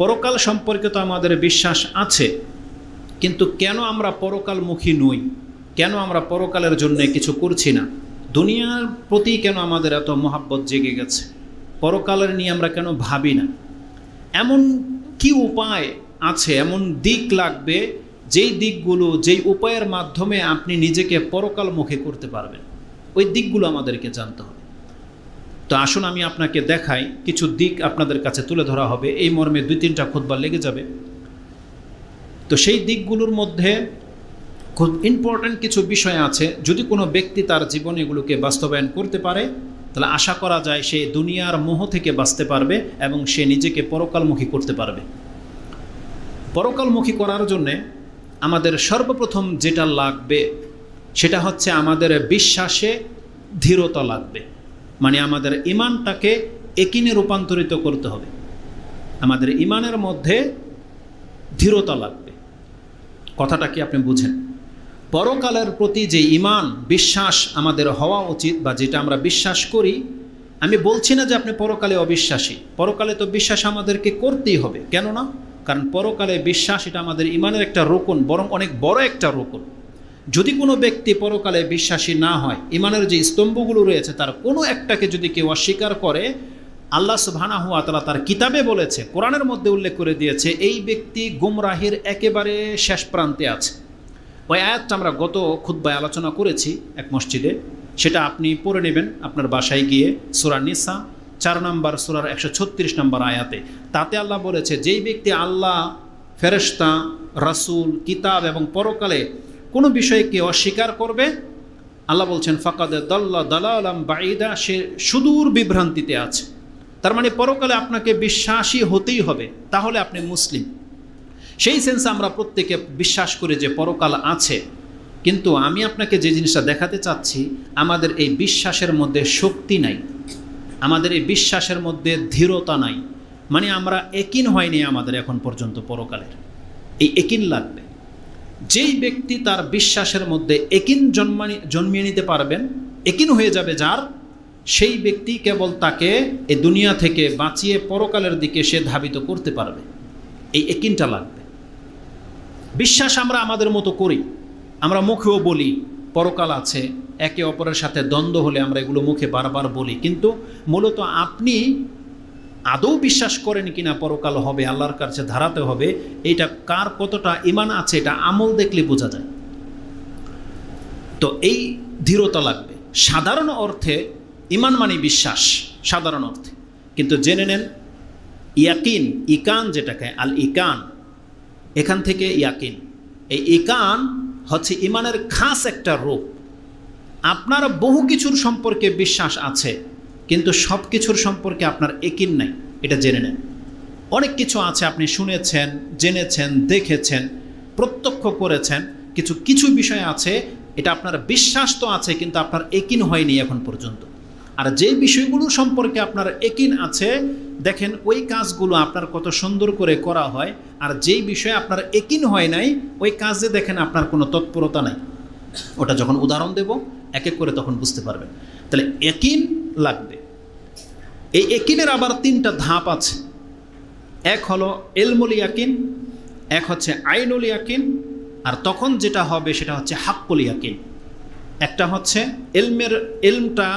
পরকাল সম্পর্কে তো আমাদের বিশ্বাস আছে কিন্তু কেন আমরা পরকালমুখী নই কেন আমরা পরকালের জন্য কিছু করছি না দুনিয়ার প্রতি কেন আমাদের এত মহাব্বত জেগে গেছে পরকালের নিয়ে আমরা কেন ভাবি না এমন কি উপায় আছে এমন দিক লাগবে যেই দিকগুলো যেই উপায়ের মাধ্যমে আপনি নিজেকে পরকালমুখী করতে পারবেন ওই দিকগুলো আমাদেরকে জানতে হবে তো আসুন আমি আপনাকে দেখাই কিছু দিক আপনাদের কাছে তুলে ধরা হবে এই মর্মে দুই তিনটা খুতবা লেগে যাবে তো সেই দিকগুলোর মধ্যে খুব ইম্পর্ট্যান্ট কিছু বিষয় আছে যদি কোনো ব্যক্তি তার জীবনে এগুলোকে বাস্তবায়ন করতে পারে তাহলে আশা করা যায় সে দুনিয়ার মোহ থেকে বাঁচতে পারবে এবং সে নিজেকে পরকালমুখী করতে পারবে পরকালমুখী করার জন্যে আমাদের সর্বপ্রথম যেটা লাগবে সেটা হচ্ছে আমাদের বিশ্বাসে ধীরতা লাগবে মানে আমাদের ইমানটাকে একিনে রূপান্তরিত করতে হবে আমাদের ইমানের মধ্যে ধীরতা লাগবে কথাটা কি আপনি বুঝেন পরকালের প্রতি যে ইমান বিশ্বাস আমাদের হওয়া উচিত বা যেটা আমরা বিশ্বাস করি আমি বলছি না যে আপনি পরকালে অবিশ্বাসী পরকালে তো বিশ্বাস আমাদেরকে করতেই হবে কেননা কারণ পরকালে বিশ্বাস এটা আমাদের ইমানের একটা রোকন বরং অনেক বড় একটা রোকন যদি কোনো ব্যক্তি পরকালে বিশ্বাসী না হয় ইমানের যে স্তম্ভগুলো রয়েছে তার কোনো একটাকে যদি কেউ অস্বীকার করে আল্লাহ সুবহানা হুয়া তালা তার কিতাবে বলেছে কোরআনের মধ্যে উল্লেখ করে দিয়েছে এই ব্যক্তি গুমরাহির একেবারে শেষ প্রান্তে আছে ওই আয়াতটা আমরা গত খুদ্বায় আলোচনা করেছি এক মসজিদে সেটা আপনি পড়ে নেবেন আপনার বাসায় গিয়ে সুরা নিসা চার নম্বর সুরার একশো ছত্রিশ নম্বর আয়াতে তাতে আল্লাহ বলেছে যেই ব্যক্তি আল্লাহ ফেরেস্তা রাসুল কিতাব এবং পরকালে কোনো বিষয়কে অস্বীকার করবে আল্লাহ বলছেন ফাকাদে দল্লা দালালাম বাঈদা সে সুদূর বিভ্রান্তিতে আছে তার মানে পরকালে আপনাকে বিশ্বাসী হতেই হবে তাহলে আপনি মুসলিম সেই সেন্সে আমরা প্রত্যেকে বিশ্বাস করে যে পরকাল আছে কিন্তু আমি আপনাকে যে জিনিসটা দেখাতে চাচ্ছি আমাদের এই বিশ্বাসের মধ্যে শক্তি নাই আমাদের এই বিশ্বাসের মধ্যে ধীরতা নাই মানে আমরা একিন হয়নি আমাদের এখন পর্যন্ত পরকালের এই একিন লাগবে যেই ব্যক্তি তার বিশ্বাসের মধ্যে একিন জন্মানি জন্মিয়ে নিতে পারবেন একিন হয়ে যাবে যার সেই ব্যক্তি কেবল তাকে এ দুনিয়া থেকে বাঁচিয়ে পরকালের দিকে সে ধাবিত করতে পারবে এই একিনটা লাগবে বিশ্বাস আমরা আমাদের মতো করি আমরা মুখেও বলি পরকাল আছে একে অপরের সাথে দ্বন্দ্ব হলে আমরা এগুলো মুখে বারবার বলি কিন্তু মূলত আপনি আদৌ বিশ্বাস করেন কিনা পরকাল হবে আল্লাহর কাছে ধারাতে হবে এটা কার কতটা ইমান আছে এটা আমল দেখলে বোঝা যায় তো এই ধীরতা লাগবে সাধারণ অর্থে ইমান মানে বিশ্বাস সাধারণ অর্থে কিন্তু জেনে নেন ইয়াকিন ইকান যেটাকে আল ইকান এখান থেকে ইয়াকিন এই ইকান হচ্ছে ইমানের খাস একটা রূপ আপনার বহু কিছুর সম্পর্কে বিশ্বাস আছে কিন্তু সব কিছুর সম্পর্কে আপনার একিন নাই এটা জেনে নেন অনেক কিছু আছে আপনি শুনেছেন জেনেছেন দেখেছেন প্রত্যক্ষ করেছেন কিছু কিছু বিষয় আছে এটা আপনার বিশ্বাস তো আছে কিন্তু আপনার একিন হয়নি এখন পর্যন্ত আর যে বিষয়গুলো সম্পর্কে আপনার একিন আছে দেখেন ওই কাজগুলো আপনার কত সুন্দর করে করা হয় আর যেই বিষয়ে আপনার একিন হয় নাই ওই কাজে দেখেন আপনার কোনো তৎপরতা নাই ওটা যখন উদাহরণ দেব এক এক করে তখন বুঝতে পারবেন তাহলে একিন লাগবে এই একিনের আবার তিনটা ধাপ আছে এক হলো এলমুল ইয়াকিন এক হচ্ছে আইনুল ইয়াকিন আর তখন যেটা হবে সেটা হচ্ছে হাক্কুল ইয়াকিন একটা হচ্ছে এলমের এলমটা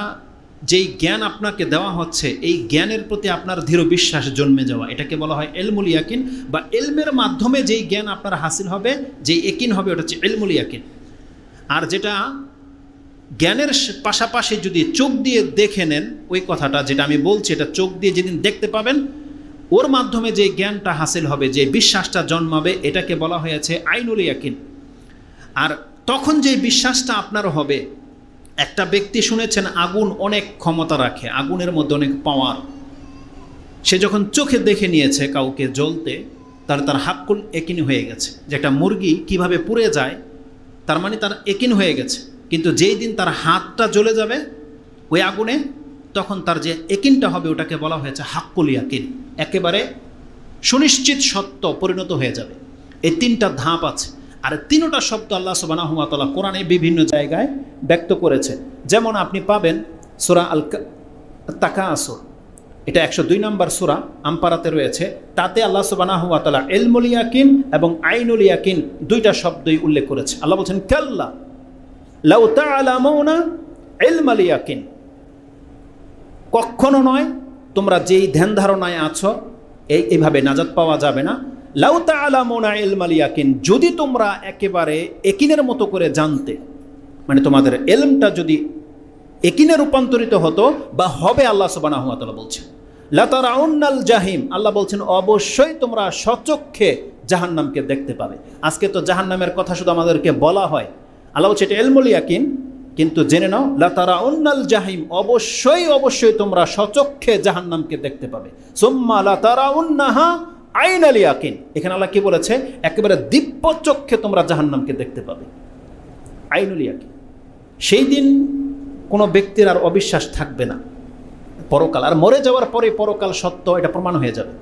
যেই জ্ঞান আপনাকে দেওয়া হচ্ছে এই জ্ঞানের প্রতি আপনার দৃঢ় বিশ্বাস জন্মে যাওয়া এটাকে বলা হয় এলমুল ইয়াকিন বা এলমের মাধ্যমে যেই জ্ঞান আপনার হাসিল হবে যেই একিন হবে ওটা হচ্ছে এলমুল ইয়াকিন আর যেটা জ্ঞানের পাশাপাশি যদি চোখ দিয়ে দেখে নেন ওই কথাটা যেটা আমি বলছি এটা চোখ দিয়ে যেদিন দেখতে পাবেন ওর মাধ্যমে যে জ্ঞানটা হাসিল হবে যে বিশ্বাসটা জন্মাবে এটাকে বলা হয়েছে আইনুল ইয়াকিন আর তখন যে বিশ্বাসটা আপনার হবে একটা ব্যক্তি শুনেছেন আগুন অনেক ক্ষমতা রাখে আগুনের মধ্যে অনেক পাওয়ার সে যখন চোখে দেখে নিয়েছে কাউকে জ্বলতে তার তার হাপকুল একিন হয়ে গেছে যে একটা মুরগি কিভাবে পুড়ে যায় তার মানে তার একিন হয়ে গেছে কিন্তু যেই দিন তার হাতটা জ্বলে যাবে ওই আগুনে তখন তার যে একিনটা হবে ওটাকে বলা হয়েছে হাক্কুল ইয়াকিন একেবারে সুনিশ্চিত সত্য পরিণত হয়ে যাবে এই তিনটা ধাপ আছে আর তিনোটা শব্দ আল্লাহ সুবানাহমাতালা কোরআনে বিভিন্ন জায়গায় ব্যক্ত করেছে যেমন আপনি পাবেন সুরা আল তাকা আসর এটা একশো দুই নম্বর সুরা আম্পারাতে রয়েছে তাতে আল্লাহ সুবানাহমাতালা এলমুল ইয়াকিন এবং আইনুল ইয়াকিন দুইটা শব্দই উল্লেখ করেছে আল্লাহ বলছেন কাল্লা লাউতা আলামৌনা ইয়াকিন কখনো নয় তোমরা যেই ধ্যান ধারণায় আছো এই এইভাবে নাজাদ পাওয়া যাবে না লাউতা আলামোনা এলমাল ইয়াকিন যদি তোমরা একেবারে একিনের মতো করে জানতে মানে তোমাদের এলমটা যদি একিনে রূপান্তরিত হতো বা হবে আল্লাহ সুবানাহ বলছেন লাতার জাহিম আল্লাহ বলছেন অবশ্যই তোমরা সচক্ষে জাহান্নামকে দেখতে পাবে আজকে তো জাহান্নামের কথা শুধু আমাদেরকে বলা হয় আল্লাহ বলছে এটা এলমুল ইয়াকিন কিন্তু জেনে নাও লাতারা উন্নাল জাহিম অবশ্যই অবশ্যই তোমরা সচক্ষে জাহান্নামকে দেখতে পাবে সোম্মা লাতারা উন্নাহা আইন আল ইয়াকিন এখানে আল্লাহ কি বলেছে একেবারে দিব্য চক্ষে তোমরা জাহান্নামকে দেখতে পাবে আইনুল ইয়াকিন সেই দিন কোনো ব্যক্তির আর অবিশ্বাস থাকবে না পরকাল আর মরে যাওয়ার পরে পরকাল সত্য এটা প্রমাণ হয়ে যাবে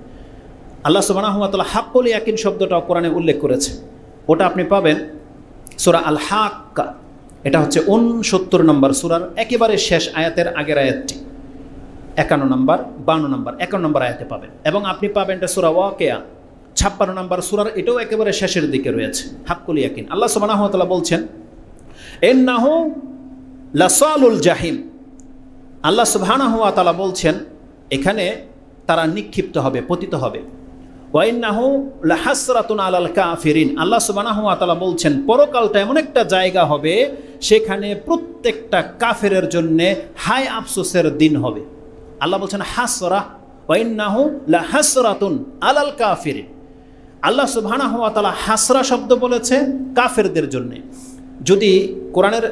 আল্লাহ সুবাহ হাক্কুল ইয়াকিন শব্দটা কোরআনে উল্লেখ করেছে ওটা আপনি পাবেন সুরা আল হাক্কা এটা হচ্ছে উনসত্তর নম্বর সুরার একেবারে শেষ আয়াতের আগের আয়াতটি একান্ন নম্বর বান্ন নম্বর একান্ন নম্বর আয়াতে পাবেন এবং আপনি পাবেন এটা সুরা ওয়াকেয়া ছাপ্পান্ন নম্বর সুরার এটাও একেবারে শেষের দিকে রয়েছে হাক্কুল ইয়াকিন আল্লাহ সুবানাহতলা বলছেন এর নাহ লাসালুল জাহিম আল্লাহ সুবাহ বলছেন এখানে তারা নিক্ষিপ্ত হবে পতিত হবে ওয়াইনাহু লাহাসরাতুন আলাল কাফিরিন আল্লাহ সুবহানাহু বলছেন পরকালটা এমন একটা জায়গা হবে সেখানে প্রত্যেকটা কাফেরের জন্য হাই আফসোসের দিন হবে আল্লাহ বলছেন হাসরা আলাল আল্লাহ সুবহানাহু হাসরা শব্দ বলেছে কাফেরদের জন্য যদি কোরআনের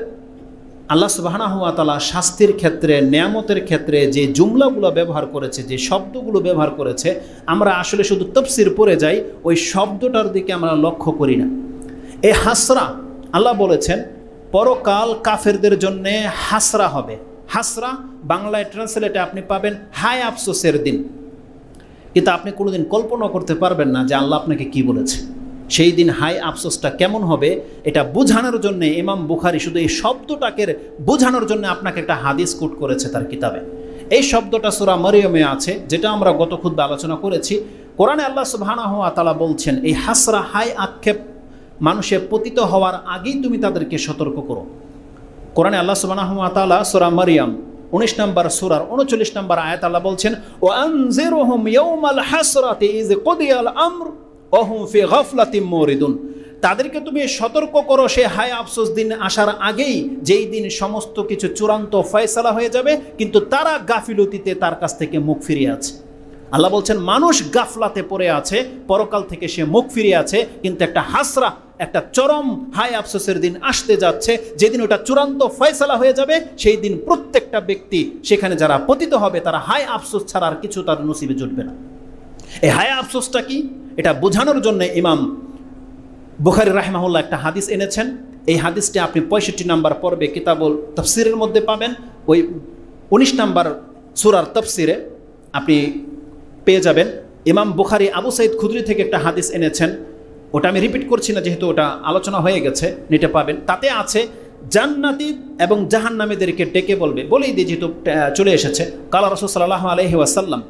আল্লাহ সুবাহানা হুয়া তালা শাস্তির ক্ষেত্রে নিয়ামতের ক্ষেত্রে যে জুমলাগুলো ব্যবহার করেছে যে শব্দগুলো ব্যবহার করেছে আমরা আসলে শুধু তফসির পরে যাই ওই শব্দটার দিকে আমরা লক্ষ্য করি না এ হাসরা আল্লাহ বলেছেন পরকাল কাফেরদের জন্যে হাসরা হবে হাসরা বাংলায় ট্রান্সলেটে আপনি পাবেন হায় আফসোসের দিন কিন্তু আপনি কোনোদিন কল্পনা করতে পারবেন না যে আল্লাহ আপনাকে কি বলেছে সেই দিন হাই আফসোসটা কেমন হবে এটা বোঝানোর জন্য ইমাম বুখারি শুধু এই শব্দটাকে বোঝানোর জন্য আপনাকে একটা হাদিস কোট করেছে তার কিতাবে এই শব্দটা সুরা মরিয়মে আছে যেটা আমরা গত খুদ্ আলোচনা করেছি কোরআনে আল্লাহ সুবাহানা হওয়া তালা বলছেন এই হাসরা হাই আক্ষেপ মানুষে পতিত হওয়ার আগেই তুমি তাদেরকে সতর্ক করো কোরআনে আল্লাহ সুবাহ তালা সুরা মরিয়াম উনিশ নম্বর সুরার উনচল্লিশ নম্বর আয়াত আল্লাহ বলছেন ও আনজের অহুম ফে গফলাতিম মরিদুন তাদেরকে তুমি সতর্ক করো সে হায় আফসোস দিন আসার আগেই যেই দিন সমস্ত কিছু চূড়ান্ত ফয়সালা হয়ে যাবে কিন্তু তারা গাফিলতিতে তার কাছ থেকে মুখ ফিরিয়ে আছে আল্লাহ বলছেন মানুষ গাফলাতে পড়ে আছে পরকাল থেকে সে মুখ ফিরে আছে কিন্তু একটা হাসরা একটা চরম হাই আফসোসের দিন আসতে যাচ্ছে যেদিন ওটা চূড়ান্ত ফয়সালা হয়ে যাবে সেই দিন প্রত্যেকটা ব্যক্তি সেখানে যারা পতিত হবে তারা হায় আফসোস ছাড়া আর কিছু তার নসিবে জুটবে না এই হায়া আফসোসটা কি এটা বোঝানোর জন্য ইমাম বুখারি রাহমাহুল্লাহ একটা হাদিস এনেছেন এই হাদিসটি আপনি পঁয়ষট্টি নাম্বার পর্বে কিতাবুল তফসিরের মধ্যে পাবেন ওই উনিশ নাম্বার সুরার তফসিরে আপনি পেয়ে যাবেন ইমাম বুখারি আবু সাইদ খুদরি থেকে একটা হাদিস এনেছেন ওটা আমি রিপিট করছি না যেহেতু ওটা আলোচনা হয়ে গেছে নিতে পাবেন তাতে আছে জান্নাতি এবং জাহান্নামেদেরকে ডেকে বলবে বলেই দিয়ে যেহেতু চলে এসেছে কালা রসুল সাল্লাহ আলহি ওয়াসাল্লাম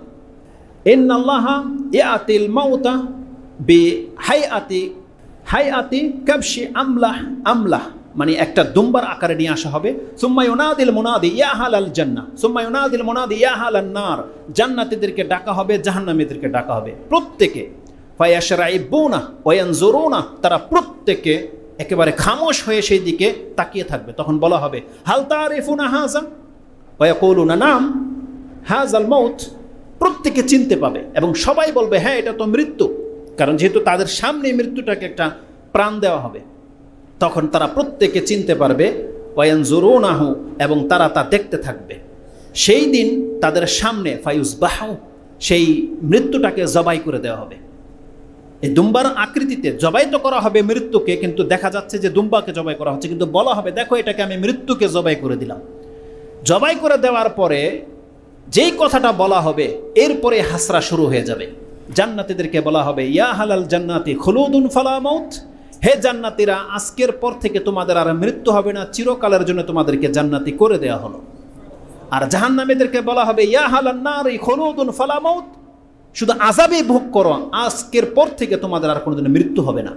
বে হাই আতি হাই আতি আমলাহ মানে একটা দুম্বার আকারে নিয়ে আসা হবে সুম্মায়ুনাদিল মোনাদি ইয়াহাল আল জান্না সুম্মায়ুনাদিল মোনাদি ইয়াহাল আল নার জান্নাতিদেরকে ডাকা হবে জাহান্নামীদেরকে ডাকা হবে প্রত্যেকে ফায়াসরা ইব্বুনা ওয়ান জোরুনা তারা প্রত্যেকে একেবারে খামোশ হয়ে সেই দিকে তাকিয়ে থাকবে তখন বলা হবে হালতা আরিফুনা হাজা ওয়া কৌলুনা নাম হাজ আল মৌথ প্রত্যেকে চিনতে পাবে এবং সবাই বলবে হ্যাঁ এটা তো মৃত্যু কারণ যেহেতু তাদের সামনে মৃত্যুটাকে একটা প্রাণ দেওয়া হবে তখন তারা প্রত্যেকে চিনতে পারবে ওয়ান জোরোনাহু এবং তারা তা দেখতে থাকবে সেই দিন তাদের সামনে ফায়ুজ বাহাউ সেই মৃত্যুটাকে জবাই করে দেওয়া হবে এই দুম্বার আকৃতিতে জবাই তো করা হবে মৃত্যুকে কিন্তু দেখা যাচ্ছে যে দুম্বাকে জবাই করা হচ্ছে কিন্তু বলা হবে দেখো এটাকে আমি মৃত্যুকে জবাই করে দিলাম জবাই করে দেওয়ার পরে যেই কথাটা বলা হবে এরপরে হাসরা শুরু হয়ে যাবে জান্নাতিদেরকে বলা হবে ইয়া হালাল জান্নাতি খলুদুন ফালামত হে জান্নাতিরা আজকের পর থেকে তোমাদের আর মৃত্যু হবে না চিরকালের জন্য তোমাদেরকে জান্নাতি করে দেয়া হলো আর জাহান্নামেদেরকে বলা হবে ইয়া হালাল নারি খলুদুন ফালামত শুধু আজাবে ভোগ করো আজকের পর থেকে তোমাদের আর কোনোদিন মৃত্যু হবে না